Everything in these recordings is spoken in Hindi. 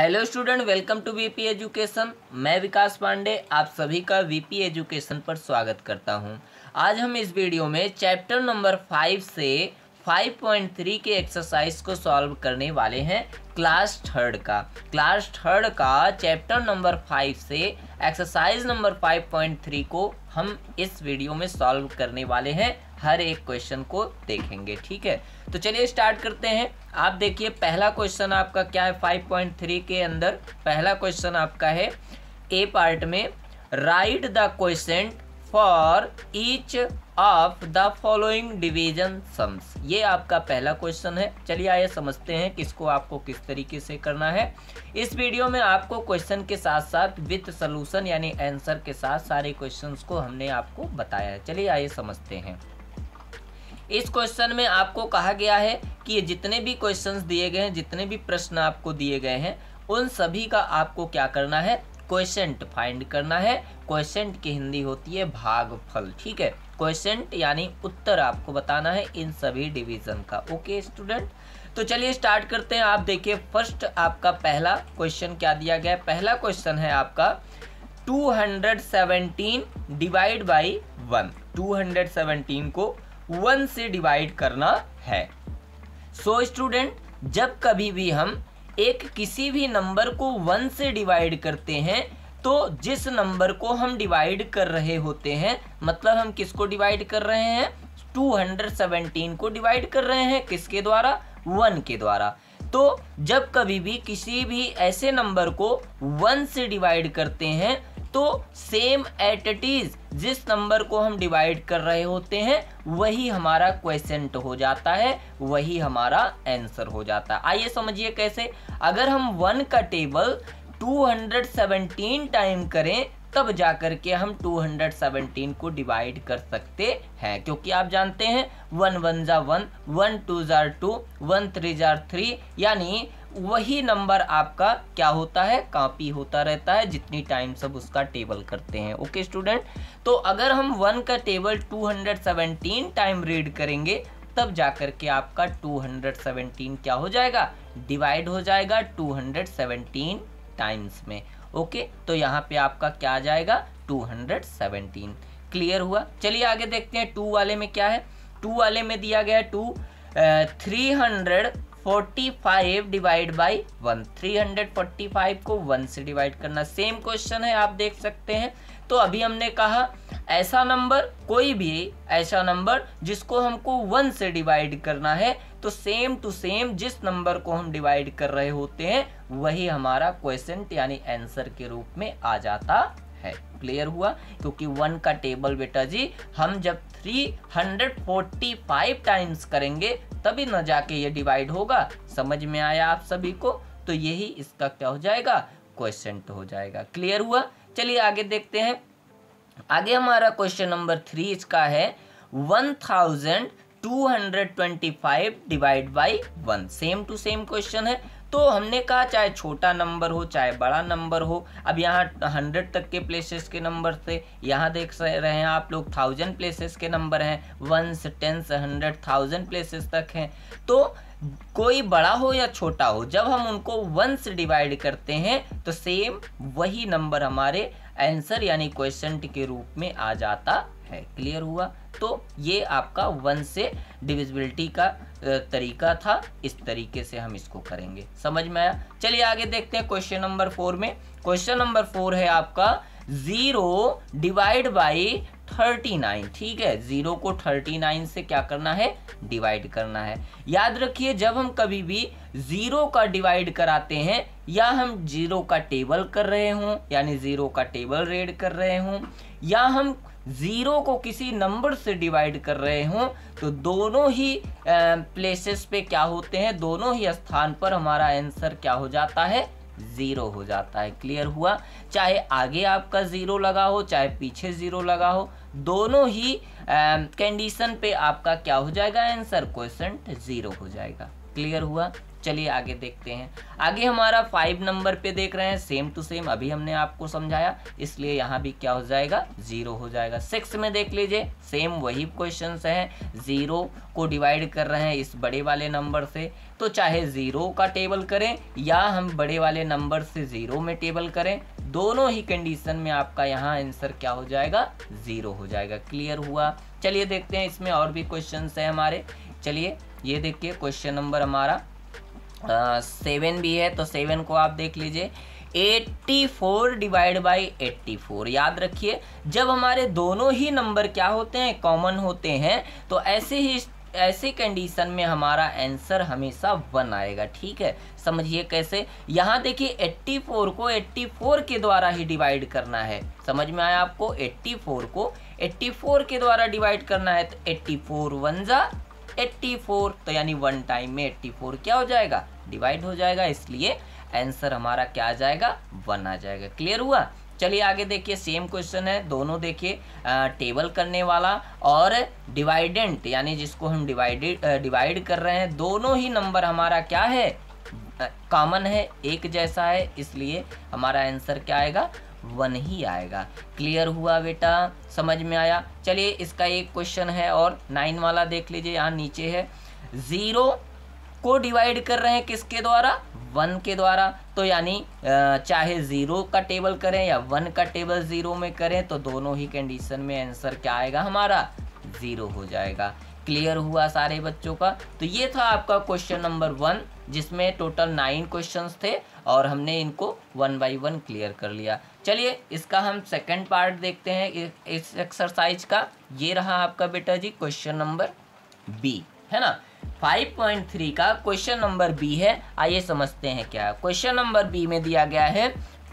hello student welcome to VP education मैं विकास पांडे आप सभी का वीपी एजुकेशन पर स्वागत करता हूं आज हम इस वीडियो में चैप्टर नंबर फाइव से 5.3 के एक्सरसाइज को सॉल्व करने वाले हैं क्लास थर्ड का क्लास थर्ड का चैप्टर नंबर फाइव से एक्सरसाइज नंबर 5.3 को हम इस वीडियो में सॉल्व करने वाले हैं हर एक क्वेश्चन को देखेंगे ठीक है तो चलिए स्टार्ट करते हैं आप देखिए पहला क्वेश्चन आपका क्या है 5.3 के अंदर पहला क्वेश्चन आपका है ए पार्ट में write the question for each of the following division sums ये आपका पहला क्वेश्चन है चलिए आइए समझते हैं किसको आपको किस तरीके से करना है इस वीडियो में आपको क्वेश्चन के साथ साथ विथ सोल्यूशन यानी आंसर के साथ सारे क्वेश्चंस को हमने आपको बताया है चलिए आइए समझते हैं इस क्वेश्चन में आपको कहा गया है कि ये जितने भी क्वेश्चंस दिए गए हैं जितने भी प्रश्न आपको दिए गए हैं उन सभी का आपको क्या करना है क्वेश्चेंट फाइंड करना है क्वेश्चेंट की हिंदी होती है भागफल ठीक है क्वेश्चेंट यानी उत्तर आपको बताना है इन सभी डिवीजन का ओके स्टूडेंट तो चलिए स्टार्ट करते हैं आप देखिए फर्स्ट आपका पहला क्वेश्चन क्या दिया गया पहला क्वेश्चन है आपका 217 डिवाइड बाय 1 217 को 1 से डिवाइड करना है सो so, स्टूडेंट जब कभी भी हम एक किसी भी नंबर को वन से डिवाइड करते हैं तो जिस नंबर को हम डिवाइड कर रहे होते हैं मतलब हम किसको डिवाइड कर रहे हैं 217 को डिवाइड कर रहे हैं किसके द्वारा वन के द्वारा तो जब कभी भी किसी भी ऐसे नंबर को वन से डिवाइड करते हैं तो सेम एट इट इज जिस नंबर को हम डिवाइड कर रहे होते हैं वही हमारा क्वेश्चन तो हो जाता है वही हमारा आंसर हो जाता है आइए समझिए कैसे अगर हम वन का टेबल 217 टाइम करें तब जा कर के हम 217 को डिवाइड कर सकते हैं क्योंकि आप जानते हैं वन वन जा वन वन टू जार टू वन थ्री जार थ्री यानी वही नंबर आपका क्या होता है कापी होता रहता है जितनी टाइम सब उसका टेबल करते हैं ओके स्टूडेंट तो अगर हम वन का टेबल 217 टाइम रीड करेंगे तब जाकर के आपका 217 क्या हो जाएगा डिवाइड हो जाएगा 217 टाइम्स में ओके तो यहाँ पे आपका क्या आ जाएगा 217 क्लियर हुआ चलिए आगे देखते हैं टू वाले में क्या है टू वाले में दिया गया two three hundred 45 divide by 1 345 को 1 से डिवाइड करना सेम क्वेश्चन है आप देख सकते हैं तो अभी हमने कहा ऐसा नंबर कोई भी ऐसा नंबर जिसको हमको 1 से डिवाइड करना है तो सेम टू सेम जिस नंबर को हम डिवाइड कर रहे होते हैं वही हमारा क्वेश्चन यानी आंसर के रूप में आ जाता क्लियर हुआ क्योंकि वन का टेबल बेटा जी हम जब 345 टाइम्स करेंगे तभी न जाके ये डिवाइड होगा समझ में आया आप सभी को तो यही इसका क्या हो जाएगा क्वेश्चन तो हो जाएगा क्लियर हुआ चलिए आगे देखते हैं आगे हमारा क्वेश्चन नंबर थ्री इसका है one thousand two hundred twenty five divide by one same to same question है तो हमने कहा चाहे छोटा नंबर हो चाहे बड़ा नंबर हो अब यहाँ हंड्रेड तक के प्लेसेस के नंबर थे यहाँ देख रहे हैं आप लोग थाउजेंड प्लेसेस के नंबर हैं ones tens hundred thousand places तक हैं तो कोई बड़ा हो या छोटा हो जब हम उनको वंस डिवाइड करते हैं तो सेम वही नंबर हमारे आंसर यानी क्वेश्चन के रूप में आ जाता है क्लियर हुआ तो ये आपका वन से डिविजिबिलिटी का तरीका था इस तरीके से हम इसको करेंगे समझ में आया चलिए आगे देखते हैं क्वेश्चन नंबर फोर में क्वेश्चन नंबर फोर है आपका zero divide by thirty nine ठीक है जीरो को थर्टी नाइन से क्या करना है डिवाइड करना है याद रखिए जब हम कभी भी जीरो का डिवाइड कराते हैं या हम जीरो का टेबल कर रहे हों यानी जीरो का टेबल रेड कर रहे हों या हम ज़ीरो को किसी नंबर से डिवाइड कर रहे हों तो दोनों ही प्लेसेस पे क्या होते हैं दोनों ही स्थान पर हमारा आंसर क्या हो जाता है ज़ीरो हो जाता है क्लियर हुआ चाहे आगे आपका ज़ीरो लगा हो चाहे पीछे ज़ीरो लगा हो दोनों ही कंडीशन पे आपका क्या हो जाएगा आंसर क्वेश्चन ज़ीरो हो जाएगा क्लियर हुआ चलिए आगे देखते हैं आगे हमारा फाइव नंबर पे देख रहे हैं सेम टू सेम अभी हमने आपको समझाया इसलिए यहाँ भी क्या हो जाएगा जीरो हो जाएगा सिक्स में देख लीजिए सेम वही क्वेश्चन है जीरो को डिवाइड कर रहे हैं इस बड़े वाले नंबर से तो चाहे जीरो का टेबल करें या हम बड़े वाले नंबर से जीरो में टेबल करें दोनों ही कंडीशन में आपका यहाँ आंसर क्या हो जाएगा जीरो हो जाएगा क्लियर हुआ चलिए देखते हैं इसमें और भी क्वेश्चन है हमारे चलिए ये देखिए क्वेश्चन नंबर हमारा सेवन भी है तो सेवन को आप देख लीजिए 84 फोर डिवाइड बाई एट्टी याद रखिए जब हमारे दोनों ही नंबर क्या होते हैं कॉमन होते हैं तो ऐसे ही ऐसे कंडीशन में हमारा आंसर हमेशा वन आएगा ठीक है समझिए कैसे यहाँ देखिए 84 को 84 के द्वारा ही डिवाइड करना है समझ में आया आपको 84 को 84 के द्वारा डिवाइड करना है तो 84 वन जा 84 तो यानी वन टाइम में 84 क्या हो जाएगा डिवाइड हो जाएगा इसलिए आंसर हमारा क्या आ जाएगा वन आ जाएगा क्लियर हुआ चलिए आगे देखिए सेम क्वेश्चन है दोनों देखिए टेबल करने वाला और डिवाइडेंट यानी जिसको हम डिवाइडेड डिवाइड कर रहे हैं दोनों ही नंबर हमारा क्या है कॉमन है एक जैसा है इसलिए हमारा आंसर क्या आएगा वन ही आएगा क्लियर हुआ बेटा समझ में आया चलिए इसका एक क्वेश्चन है और नाइन वाला देख लीजिए यहाँ नीचे है ज़ीरो को डिवाइड कर रहे हैं किसके द्वारा वन के द्वारा तो यानी चाहे ज़ीरो का टेबल करें या वन का टेबल ज़ीरो में करें तो दोनों ही कंडीशन में आंसर क्या आएगा हमारा ज़ीरो हो जाएगा क्लियर हुआ सारे बच्चों का तो ये था आपका क्वेश्चन नंबर वन जिसमें टोटल नाइन क्वेश्चंस थे और हमने इनको वन बाय वन क्लियर कर लिया चलिए इसका हम सेकंड पार्ट देखते हैं इस एक्सरसाइज का ये रहा आपका बेटा जी क्वेश्चन नंबर बी है ना 5.3 का क्वेश्चन नंबर बी है आइए समझते हैं क्या क्वेश्चन नंबर बी में दिया गया है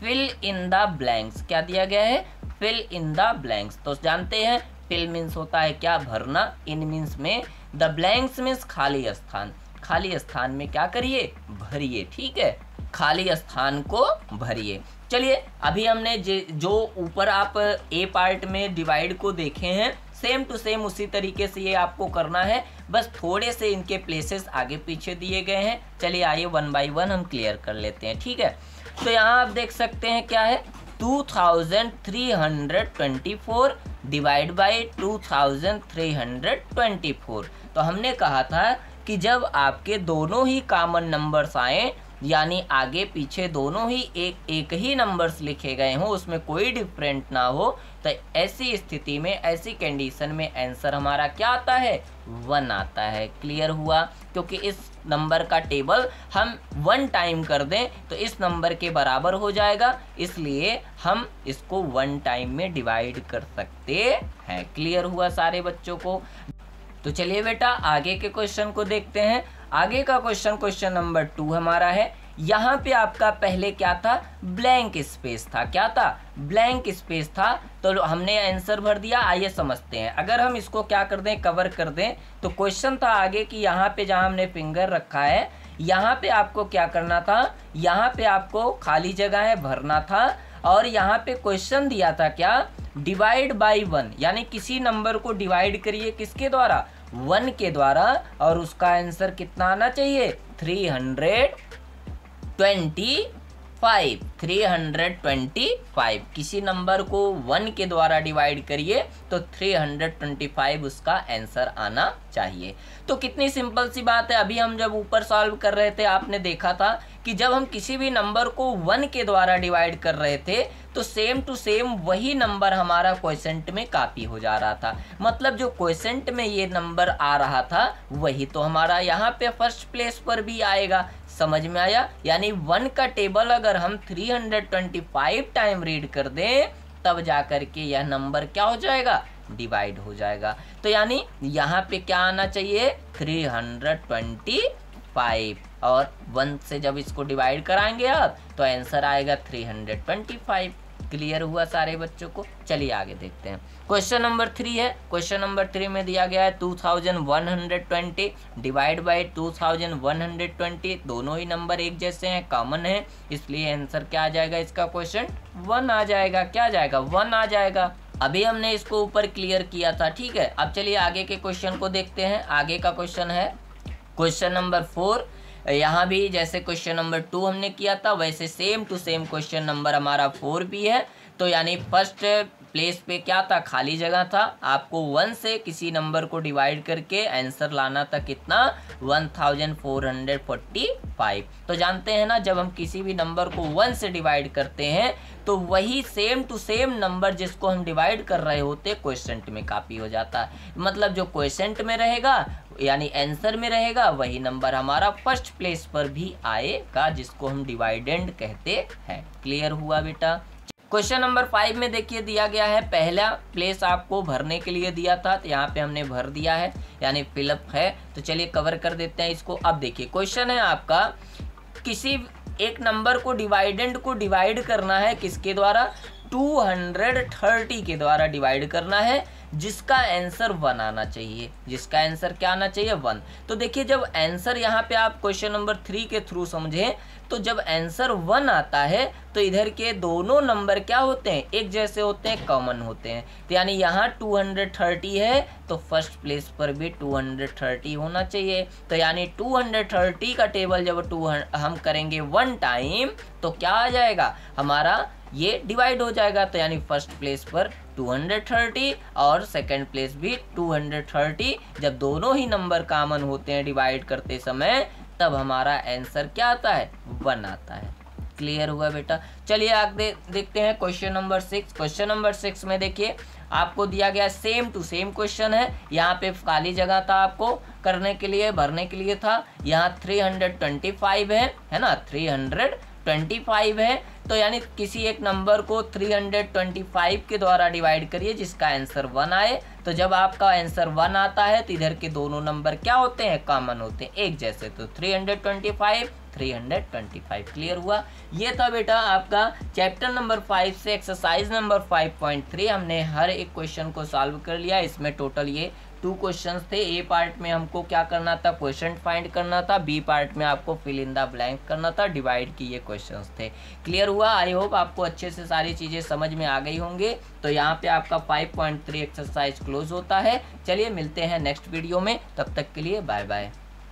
फिल इन द ब्लैंक्स क्या दिया गया है फिल इन द ब्लैंक्स तो जानते हैं फिल मीन्स होता है क्या भरना इन मीन्स में द ब्लैंक्स मीन्स खाली स्थान खाली स्थान में क्या करिए भरिए ठीक है खाली स्थान को भरिए चलिए अभी हमने जो ऊपर आप ए पार्ट में डिवाइड को देखे हैं सेम टू सेम उसी तरीके से ये आपको करना है बस थोड़े से इनके प्लेसेस आगे पीछे दिए गए हैं चलिए आइए वन बाय वन हम क्लियर कर लेते हैं ठीक है तो यहाँ आप देख सकते हैं क्या है 2324 डिवाइड बाय 2324 तो हमने कहा था कि जब आपके दोनों ही कामन नंबर्स आएँ यानी आगे पीछे दोनों ही एक एक ही नंबर्स लिखे गए हों उसमें कोई डिफरेंट ना हो तो ऐसी स्थिति में ऐसी कंडीशन में आंसर हमारा क्या आता है वन आता है क्लियर हुआ क्योंकि इस नंबर का टेबल हम वन टाइम कर दें तो इस नंबर के बराबर हो जाएगा इसलिए हम इसको वन टाइम में डिवाइड कर सकते हैं क्लियर हुआ सारे बच्चों को तो चलिए बेटा आगे के क्वेश्चन को देखते हैं आगे का क्वेश्चन क्वेश्चन नंबर टू हमारा है यहाँ पे आपका पहले क्या था ब्लैंक स्पेस था क्या था ब्लैंक स्पेस था तो हमने आंसर भर दिया आइए समझते हैं अगर हम इसको क्या कर दें कवर कर दें तो क्वेश्चन था आगे कि यहाँ पे जहाँ हमने फिंगर रखा है यहाँ पे आपको क्या करना था यहाँ पे आपको खाली जगह है भरना था और यहाँ पे क्वेश्चन दिया था क्या डिवाइड बाई वन यानी किसी नंबर को डिवाइड करिए किसके द्वारा वन के द्वारा और उसका आंसर कितना आना चाहिए three hundred twenty five three hundred twenty five किसी नंबर को वन के द्वारा डिवाइड करिए तो थ्री हंड्रेड ट्वेंटी फाइव उसका आंसर आना चाहिए तो कितनी सिंपल सी बात है अभी हम जब ऊपर सॉल्व कर रहे थे आपने देखा था कि जब हम किसी भी नंबर को वन के द्वारा डिवाइड कर रहे थे तो सेम टू सेम वही नंबर हमारा क्वेश्चन में कापी हो जा रहा था मतलब जो क्वेश्चन में ये नंबर आ रहा था वही तो हमारा यहाँ पे फर्स्ट प्लेस पर भी आएगा समझ में आया यानी वन का टेबल अगर हम 325 टाइम रीड कर दें तब जा कर के यह नंबर क्या हो जाएगा डिवाइड हो जाएगा तो यानी यहाँ पे क्या आना चाहिए 325 और वन से जब इसको डिवाइड कराएंगे आप तो आंसर आएगा 325 क्लियर हुआ सारे बच्चों को चलिए आगे देखते हैं क्वेश्चन नंबर थ्री है क्वेश्चन नंबर थ्री में दिया गया है 2120 डिवाइड बाय 2120 दोनों ही नंबर एक जैसे हैं कॉमन है इसलिए आंसर क्या आ जाएगा इसका क्वेश्चन वन आ जाएगा क्या जाएगा वन आ जाएगा अभी हमने इसको ऊपर क्लियर किया था ठीक है अब चलिए आगे के क्वेश्चन को देखते हैं आगे का क्वेश्चन है क्वेश्चन नंबर फोर यहाँ भी जैसे क्वेश्चन नंबर टू हमने किया था वैसे same to same question number हमारा फोर भी है तो यानी फर्स्ट प्लेस पे क्या था खाली जगह था आपको वन से किसी नंबर को डिवाइड करके आंसर लाना था कितना 1445 तो जानते हैं ना जब हम किसी भी नंबर को वन से डिवाइड करते हैं तो वही सेम टू सेम नंबर जिसको हम डिवाइड कर रहे होते क्वेश्चन में कापी हो जाता है मतलब जो क्वेश्चन में रहेगा यानी आंसर में रहेगा वही नंबर हमारा फर्स्ट प्लेस पर भी आएगा जिसको हम डिवाइडेंड कहते हैं क्लियर हुआ बेटा क्वेश्चन नंबर फाइव में देखिए दिया गया है पहला प्लेस आपको भरने के लिए दिया था तो यहाँ पे हमने भर दिया है यानी फिलअप है तो चलिए कवर कर देते हैं इसको अब देखिए क्वेश्चन है आपका किसी एक नंबर को डिवाइडेंड को डिवाइड करना है किसके द्वारा 230 के द्वारा डिवाइड करना है जिसका आंसर वन आना चाहिए जिसका आंसर क्या आना चाहिए वन तो देखिए जब आंसर यहाँ पे आप क्वेश्चन नंबर थ्री के थ्रू समझें तो जब आंसर वन आता है तो इधर के दोनों नंबर क्या होते हैं एक जैसे होते हैं कॉमन होते हैं तो यानी यहाँ 230 है तो फर्स्ट प्लेस पर भी 230 होना चाहिए तो यानी 230 का टेबल जब टू हम करेंगे वन टाइम तो क्या आ जाएगा हमारा ये डिवाइड हो जाएगा तो यानी फर्स्ट प्लेस पर 230 और सेकंड प्लेस भी 230 जब दोनों ही नंबर कॉमन होते हैं डिवाइड करते समय तब हमारा आंसर क्या आता है वन आता है क्लियर हुआ बेटा चलिए आगे दे, देखते हैं question number six question number six में देखिए आपको दिया गया सेम टू सेम क्वेश्चन है यहाँ पे खाली जगह था आपको करने के लिए भरने के लिए था यहाँ 325 है है ना 25 है तो यानी किसी एक नंबर को 325 के द्वारा डिवाइड करिए जिसका आंसर वन आए तो जब आपका आंसर वन आता है तो इधर के दोनों नंबर क्या होते हैं कॉमन होते हैं एक जैसे तो 325 325 क्लियर हुआ ये था बेटा आपका चैप्टर नंबर फाइव से एक्सरसाइज नंबर 5.3 हमने हर एक क्वेश्चन को सॉल्व कर लिया इसमें टोटल ये टू क्वेश्चन थे ए पार्ट में हमको क्या करना था क्वेश्चन फाइंड करना था बी पार्ट में आपको फिल इन द ब्लैंक करना था डिवाइड की ये क्वेश्चन थे क्लियर हुआ आई होप आपको अच्छे से सारी चीज़ें समझ में आ गई होंगे तो यहाँ पे आपका 5.3 एक्सरसाइज क्लोज होता है चलिए मिलते हैं नेक्स्ट वीडियो में तब तक के लिए बाय बाय